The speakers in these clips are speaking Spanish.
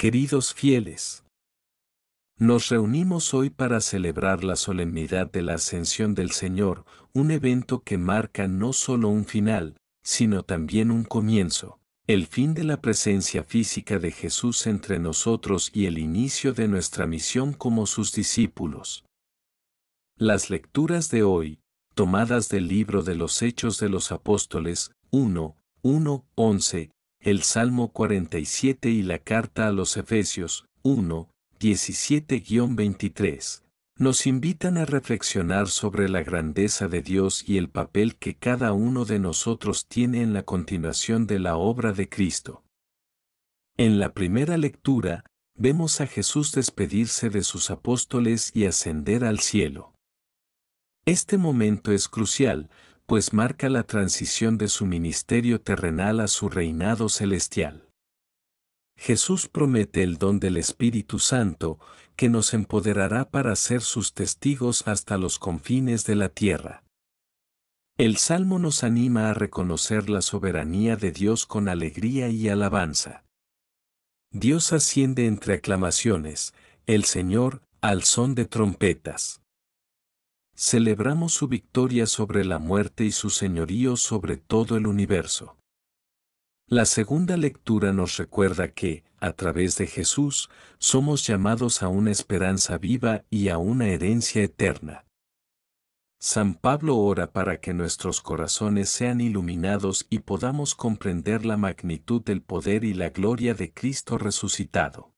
Queridos fieles, nos reunimos hoy para celebrar la solemnidad de la ascensión del Señor, un evento que marca no solo un final, sino también un comienzo, el fin de la presencia física de Jesús entre nosotros y el inicio de nuestra misión como sus discípulos. Las lecturas de hoy, tomadas del libro de los Hechos de los Apóstoles, 1, 1, 11, el Salmo 47 y la carta a los Efesios 1, 17-23, nos invitan a reflexionar sobre la grandeza de Dios y el papel que cada uno de nosotros tiene en la continuación de la obra de Cristo. En la primera lectura, vemos a Jesús despedirse de sus apóstoles y ascender al cielo. Este momento es crucial, pues marca la transición de su ministerio terrenal a su reinado celestial. Jesús promete el don del Espíritu Santo, que nos empoderará para ser sus testigos hasta los confines de la tierra. El Salmo nos anima a reconocer la soberanía de Dios con alegría y alabanza. Dios asciende entre aclamaciones, el Señor, al son de trompetas. Celebramos su victoria sobre la muerte y su señorío sobre todo el universo. La segunda lectura nos recuerda que, a través de Jesús, somos llamados a una esperanza viva y a una herencia eterna. San Pablo ora para que nuestros corazones sean iluminados y podamos comprender la magnitud del poder y la gloria de Cristo resucitado.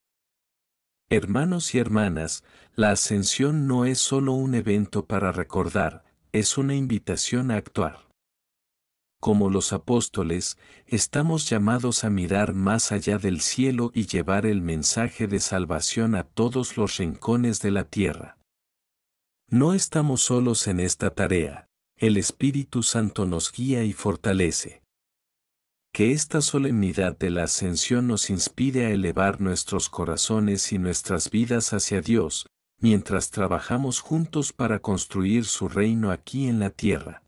Hermanos y hermanas, la ascensión no es solo un evento para recordar, es una invitación a actuar. Como los apóstoles, estamos llamados a mirar más allá del cielo y llevar el mensaje de salvación a todos los rincones de la tierra. No estamos solos en esta tarea, el Espíritu Santo nos guía y fortalece esta solemnidad de la ascensión nos inspire a elevar nuestros corazones y nuestras vidas hacia Dios, mientras trabajamos juntos para construir su reino aquí en la tierra.